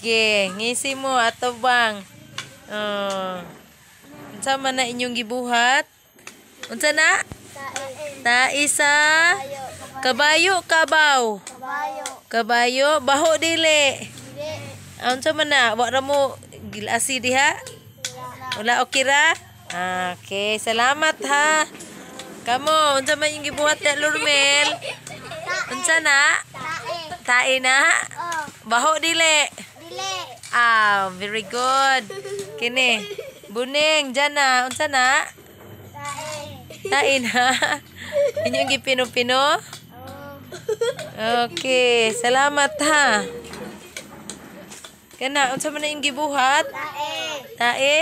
Sige, ngisi mo ato bang. Oh. Unsa man na inyong gibuhat? Unsa na? Tae sa kabayo kabaw. Kabayo. Kabayo baho dili. Dili. Ah, unsa man na? Wa ra mo gilasi diha? Wala okay ra? Okay, salamat ha. Kamo, unsa man inyong gibuhat ni Lurmel? Unsa na? Tae. Tae na? Oh. Baho dili. Ah, very good. Kini. Buning, dyan na. Unsa na? Tain. Tain ha? Inyong gipino-pino? Okay, salamat ha. Kana, unsa man ang gibuhat? Tae. Tae.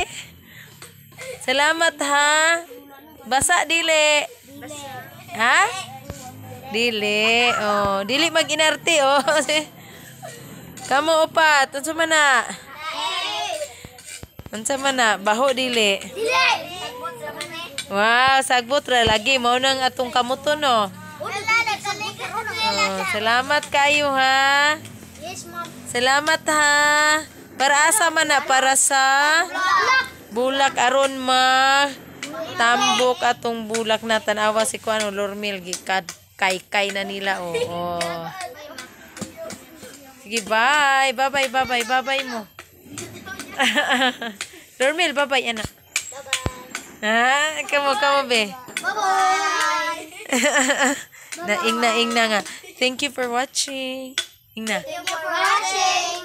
Salamat ha. Basa dili. Basa. Ha? Dili. Oh, dili maginarte oh. Kamu upat, unsa man na? Unsa man na? Baho dili. Dili. Wow, sagbot ra lagi mo nang atong kamuto no. Oh, salamat kayo ha. Yes, ma'am. Salamat ha. Para asa man na para sa bulak aron ma tambok atong bulak na tanawa si Kuan Lormil gikad kay kay na nila oh. oh. Sige, bye. Bye-bye, bye-bye, bye-bye mo. Dormil, bye-bye, anak. Bye-bye. Ha? Kamo, kamo, be. Bye-bye. naing, naing na nga. Thank you for watching. Ingna. Thank you for watching.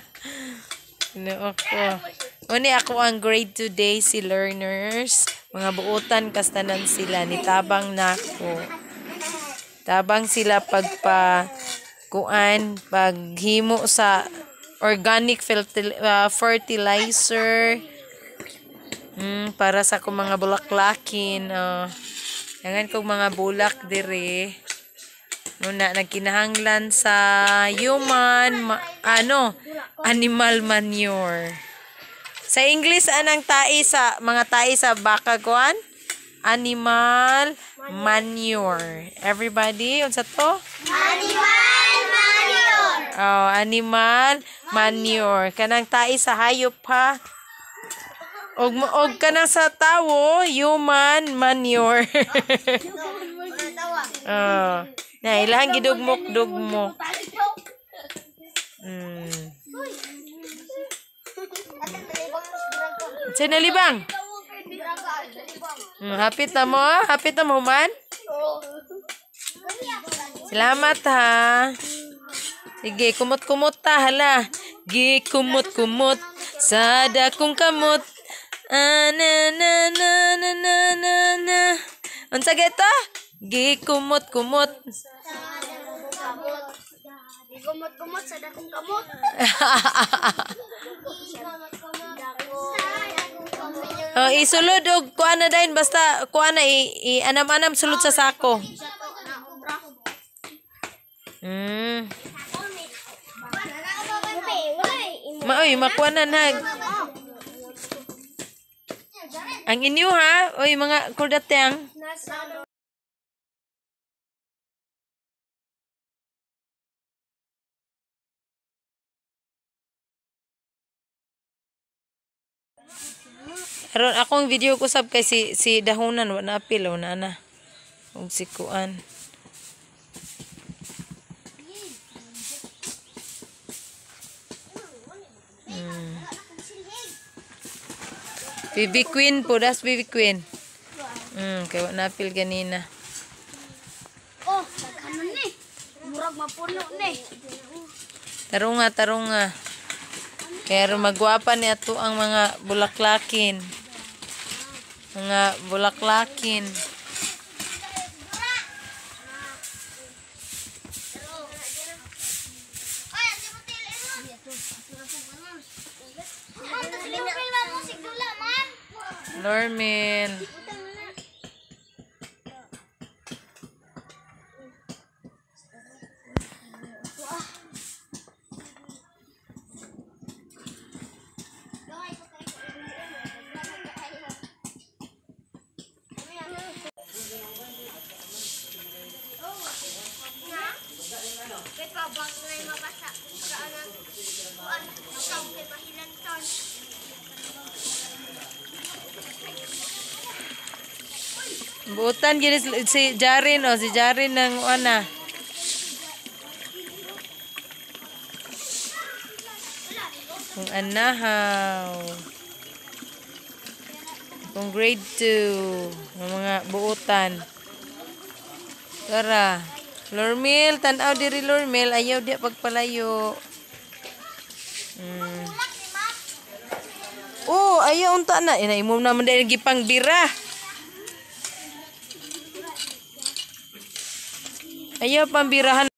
Noo ko. Uni ako ang grade today si learners. Mga buutan kastanan sila ni tabang nako. Tabang sila pagpa kuan paghimo sa organic ah, fertilizer mm, para sa kong mga bulaklakin oh. yangan kong mga bulak dire muna nagkinahanglan sa human ma, ano animal manure sa English anang tai sa mga tai sa baka kuan animal manure everybody unsa to animal Oh, animal manure. Kanang tai sa hayop ha. Og og kanang sa tawo, human manure. oh. Na ilahang gidugmok-dugmok. Mm. Sa nalibang? Hmm, hapit na mo, hapit na mo man. Salamat ha. Sige, kumot-kumot ta, hala. Gi, kumot-kumot. Sada kong kamot. Ah, na, na, na, na, na, na, na. Unsa geto? Gi, kumot-kumot. Gi, kumot-kumot. Sada kong kamot. oh, isulod og kuan na dayon basta kuan na i-anam-anam sulod sa sako. Mm. Maoy, makuanan hag. Ang inyo ha, oy mga kurdatang. Aron akong video ko sab kay si si Dahunan wa na apil na na. Og sikuan. Hmm. Bibi Queen po, das Bibi Queen. Hmm, kaya napil ganina. Oh, daghanan ni. Murag mapuno ni. Tarunga, tarunga. Pero magwapa ni ato ang mga bulaklakin. Mga bulaklakin. Norman. Buutan gini si Jarin o si Jarin ng ana. Ah. Kung anahaw. Kung grade 2 ng mga buutan. Tara. Lormil, tanaw diri Lormil, ayaw di pagpalayo. Mm. Oh, ayaw unta na. Inaimom naman dahil gipang bira. Ayo pembirahan